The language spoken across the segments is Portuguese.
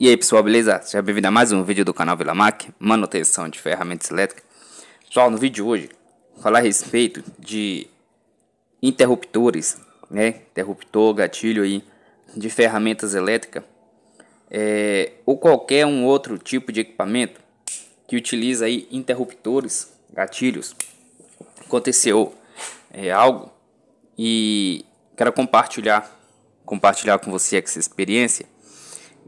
E aí pessoal, beleza? Seja bem-vindo a mais um vídeo do canal Vila Mac, manutenção de ferramentas elétricas. Pessoal, no vídeo de hoje, falar a respeito de interruptores, né? Interruptor, gatilho aí de ferramentas elétricas é, ou qualquer um outro tipo de equipamento que utiliza aí interruptores, gatilhos. Aconteceu é, algo e quero compartilhar, compartilhar com você essa experiência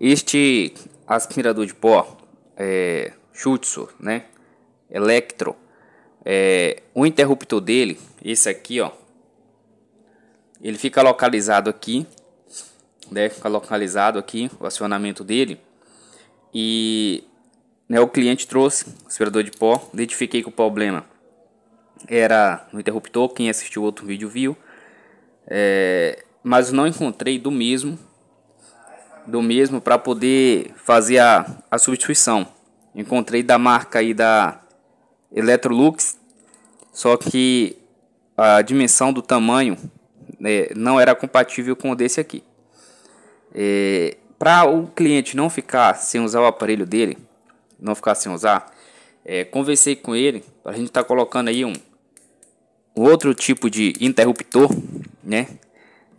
este aspirador de pó, é, Shutsu, né? Electro, é, o interruptor dele, esse aqui, ó, ele fica localizado aqui, né? Fica localizado aqui o acionamento dele e né, o cliente trouxe o aspirador de pó, identifiquei que o problema era no interruptor, quem assistiu outro vídeo viu, é, mas não encontrei do mesmo do mesmo para poder fazer a, a substituição. Encontrei da marca aí da Electrolux, só que a dimensão do tamanho né, não era compatível com o desse aqui. É, para o cliente não ficar sem usar o aparelho dele, não ficar sem usar, é, conversei com ele, a gente está colocando aí um, um outro tipo de interruptor, né?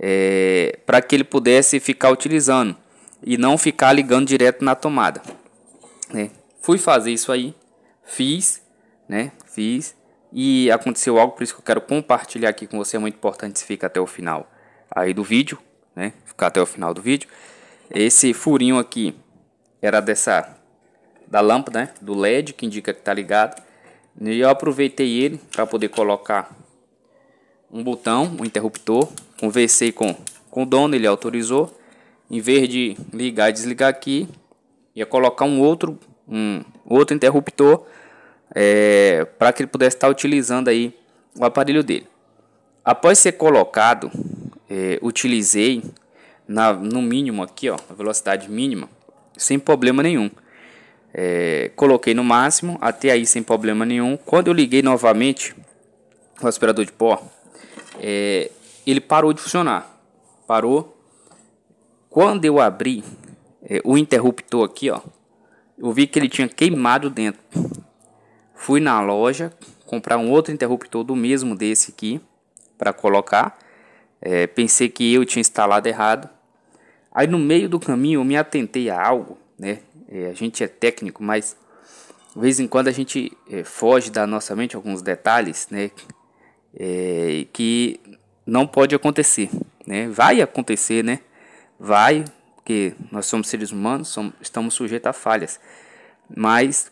É, para que ele pudesse ficar utilizando e não ficar ligando direto na tomada. Né? Fui fazer isso aí, fiz, né? Fiz e aconteceu algo, por isso que eu quero compartilhar aqui com você. É muito importante se fica até o final aí do vídeo, né? Ficar até o final do vídeo. Esse furinho aqui era dessa da lâmpada, né? Do LED que indica que tá ligado. E eu aproveitei ele para poder colocar um botão, um interruptor. Conversei com, com o dono, ele autorizou em vez de ligar e desligar aqui, ia colocar um outro, um outro interruptor é, para que ele pudesse estar tá utilizando aí o aparelho dele. Após ser colocado, é, utilizei na, no mínimo aqui, ó, a velocidade mínima, sem problema nenhum. É, coloquei no máximo, até aí sem problema nenhum. Quando eu liguei novamente o aspirador de pó, é, ele parou de funcionar. Parou quando eu abri é, o interruptor aqui, ó, eu vi que ele tinha queimado dentro. Fui na loja comprar um outro interruptor do mesmo desse aqui para colocar. É, pensei que eu tinha instalado errado. Aí no meio do caminho eu me atentei a algo, né? É, a gente é técnico, mas de vez em quando a gente é, foge da nossa mente alguns detalhes, né? É, que não pode acontecer, né? Vai acontecer, né? Vai, porque nós somos seres humanos, somos, estamos sujeitos a falhas, mas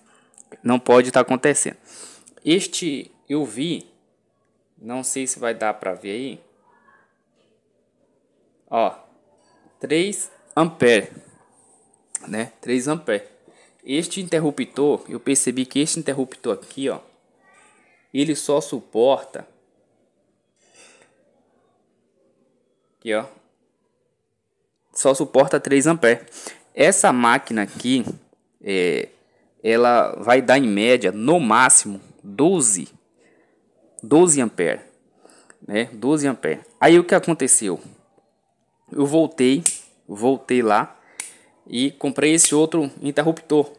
não pode estar tá acontecendo. Este eu vi, não sei se vai dar para ver aí. Ó, 3 ampere, né? 3 ampere. Este interruptor, eu percebi que este interruptor aqui, ó, ele só suporta aqui, ó, só suporta 3 a Essa máquina aqui, é, ela vai dar em média, no máximo, 12, 12 ampere, né? 12 ampere. Aí o que aconteceu? Eu voltei, voltei lá e comprei esse outro interruptor,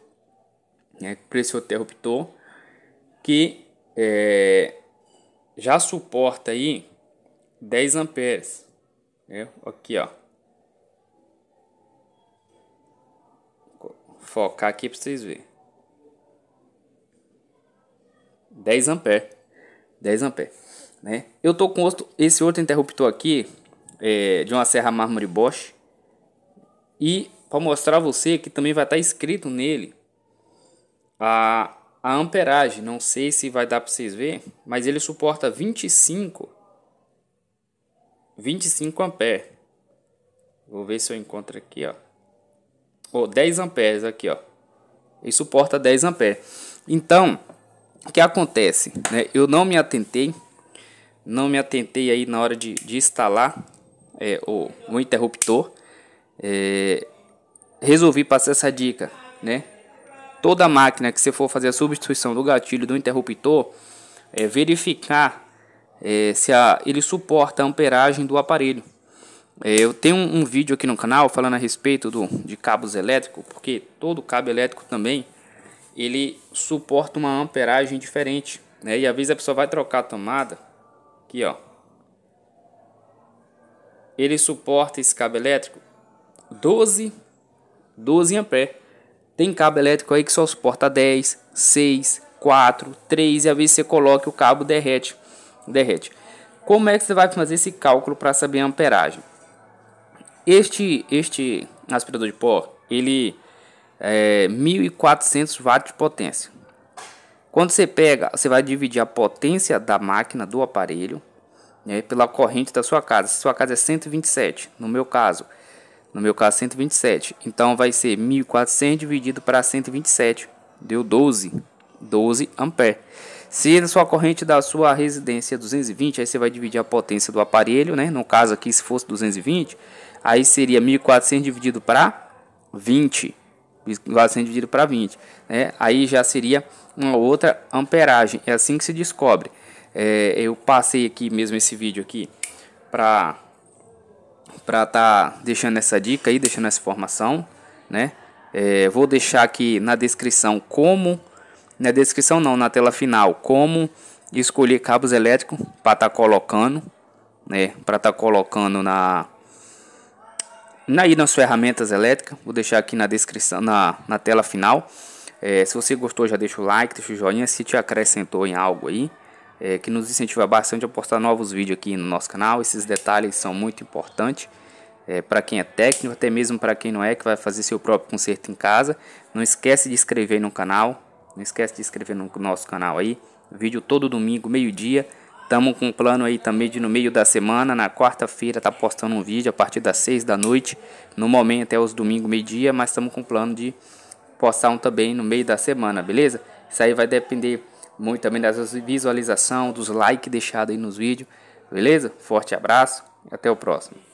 né? Comprei esse outro interruptor que é, já suporta aí 10 amperes, né? Aqui, ó. focar aqui para vocês verem. 10 ampere. 10 ampere, né? Eu tô com outro, esse outro interruptor aqui é, de uma serra mármore Bosch e para mostrar a você que também vai estar tá escrito nele a, a amperagem, não sei se vai dar para vocês verem, mas ele suporta 25 25 ampere. Vou ver se eu encontro aqui, ó ou 10 amperes aqui, ó. Ele suporta 10 amperes. Então, o que acontece? Né? Eu não me atentei, não me atentei aí na hora de, de instalar é, o, o interruptor. É, resolvi passar essa dica, né? Toda máquina que você for fazer a substituição do gatilho do interruptor, é verificar é, se a, ele suporta a amperagem do aparelho. É, eu tenho um, vídeo aqui no canal falando a respeito do, de cabos elétricos, porque todo cabo elétrico também ele suporta uma amperagem diferente, né? E às vezes a pessoa vai trocar a tomada, aqui ó, ele suporta esse cabo elétrico 12, 12 ampere. Tem cabo elétrico aí que só suporta 10, 6, 4, 3 e às vezes você coloca o cabo derrete, derrete. Como é que você vai fazer esse cálculo para saber a amperagem? Este, este aspirador de pó, ele é 1400 watts de potência. Quando você pega, você vai dividir a potência da máquina do aparelho né, pela corrente da sua casa. Se sua casa é 127, no meu caso, no meu caso 127, então vai ser 1400 dividido para 127, deu 12, 12 ampere. Se na sua corrente da sua residência é 220, aí você vai dividir a potência do aparelho, né? No caso aqui, se fosse 220, aí seria 1400 dividido para 20. 1400 dividido para 20, né? Aí já seria uma outra amperagem. É assim que se descobre. É, eu passei aqui mesmo esse vídeo aqui para para tá deixando essa dica aí, deixando essa informação, né? É, vou deixar aqui na descrição como na descrição não, na tela final, como escolher cabos elétricos para estar tá colocando, né, para estar tá colocando na aí nas ferramentas elétricas, vou deixar aqui na descrição, na, na tela final. É, se você gostou, já deixa o like, deixa o joinha, se te acrescentou em algo aí, é, que nos incentiva bastante a postar novos vídeos aqui no nosso canal. Esses detalhes são muito importantes é, para quem é técnico, até mesmo para quem não é, que vai fazer seu próprio conserto em casa. Não esquece de inscrever no canal, não esquece de inscrever no nosso canal aí. Vídeo todo domingo, meio-dia. Tamo com um plano aí também de no meio da semana, na quarta-feira tá postando um vídeo a partir das 6 da noite. No momento é os domingos meio-dia, mas estamos com um plano de postar um também no meio da semana, beleza? Isso aí vai depender muito também das visualizações, dos likes deixados aí nos vídeos, beleza? Forte abraço e até o próximo.